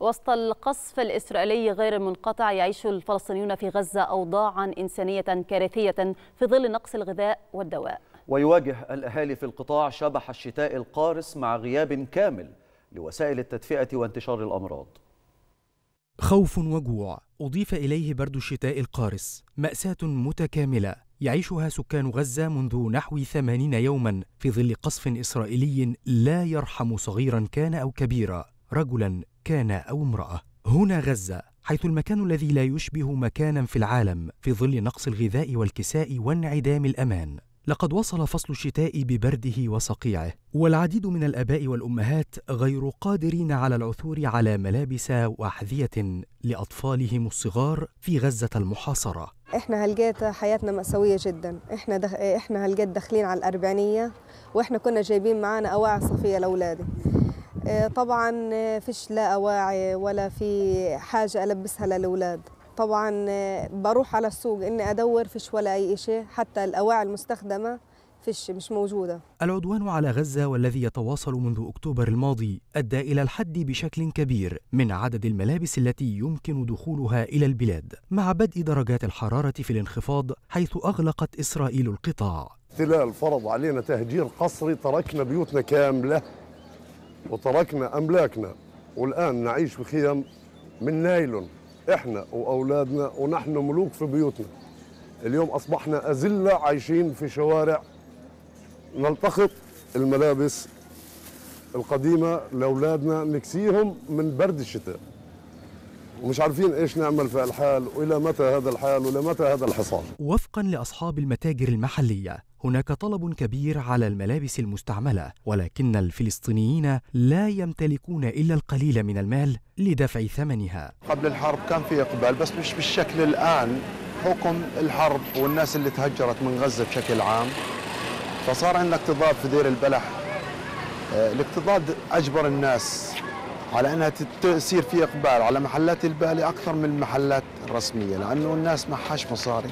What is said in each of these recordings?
وسط القصف الإسرائيلي غير المنقطع يعيش الفلسطينيون في غزة أوضاعا إنسانية كارثية في ظل نقص الغذاء والدواء ويواجه الأهالي في القطاع شبح الشتاء القارس مع غياب كامل لوسائل التدفئة وانتشار الأمراض خوف وجوع أضيف إليه برد الشتاء القارس مأساة متكاملة يعيشها سكان غزة منذ نحو ثمانين يوما في ظل قصف إسرائيلي لا يرحم صغيرا كان أو كبيرا رجلا كان أو امرأة هنا غزة حيث المكان الذي لا يشبه مكانا في العالم في ظل نقص الغذاء والكساء وانعدام الأمان لقد وصل فصل الشتاء ببرده وصقيعه والعديد من الاباء والامهات غير قادرين على العثور على ملابس واحذيه لاطفالهم الصغار في غزه المحاصره احنا هلقيت حياتنا مأساوية جدا احنا دخ... احنا هلقيت داخلين على الاربعينيه واحنا كنا جايبين معانا اواعي صفيه لاولادي آه، طبعا آه، فيش لا اواعي ولا في حاجه البسها للاولاد طبعا آه، بروح على السوق اني ادور فيش ولا اي شيء حتى الاواعي المستخدمه فيش مش موجوده العدوان على غزه والذي يتواصل منذ اكتوبر الماضي ادى الى الحد بشكل كبير من عدد الملابس التي يمكن دخولها الى البلاد مع بدء درجات الحراره في الانخفاض حيث اغلقت اسرائيل القطاع الاحتلال فرض علينا تهجير قصري تركنا بيوتنا كامله وتركنا أملاكنا والآن نعيش في خيم من نايلون إحنا وأولادنا ونحن ملوك في بيوتنا اليوم أصبحنا أزلة عايشين في شوارع نلتقط الملابس القديمة لأولادنا نكسيهم من برد الشتاء ومش عارفين ايش نعمل في الحال والى متى هذا الحال والى متى هذا الحصار وفقا لاصحاب المتاجر المحليه هناك طلب كبير على الملابس المستعمله ولكن الفلسطينيين لا يمتلكون الا القليل من المال لدفع ثمنها قبل الحرب كان في اقبال بس مش بالشكل الان حكم الحرب والناس اللي تهجرت من غزه بشكل عام فصار عندنا اكتظاظ في دير البلح آه، الاكتظاظ اجبر الناس على انها تصير في اقبال على محلات البالي اكثر من المحلات الرسميه لانه الناس ما حاش مصاري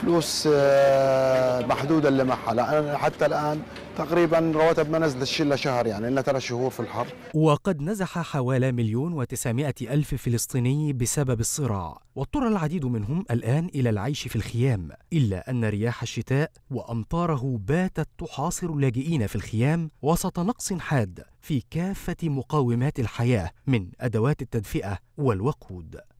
فلوس آه، محدوده اللي معها لان حتى الان تقريبا رواتب ما نزلت الا شهر يعني لنا ثلاث شهور في الحرب وقد نزح حوالي مليون وتسعمائة ألف فلسطيني بسبب الصراع واضطر العديد منهم الآن إلى العيش في الخيام إلا أن رياح الشتاء وأمطاره باتت تحاصر اللاجئين في الخيام وسط نقص حاد في كافة مقاومات الحياة من أدوات التدفئة والوقود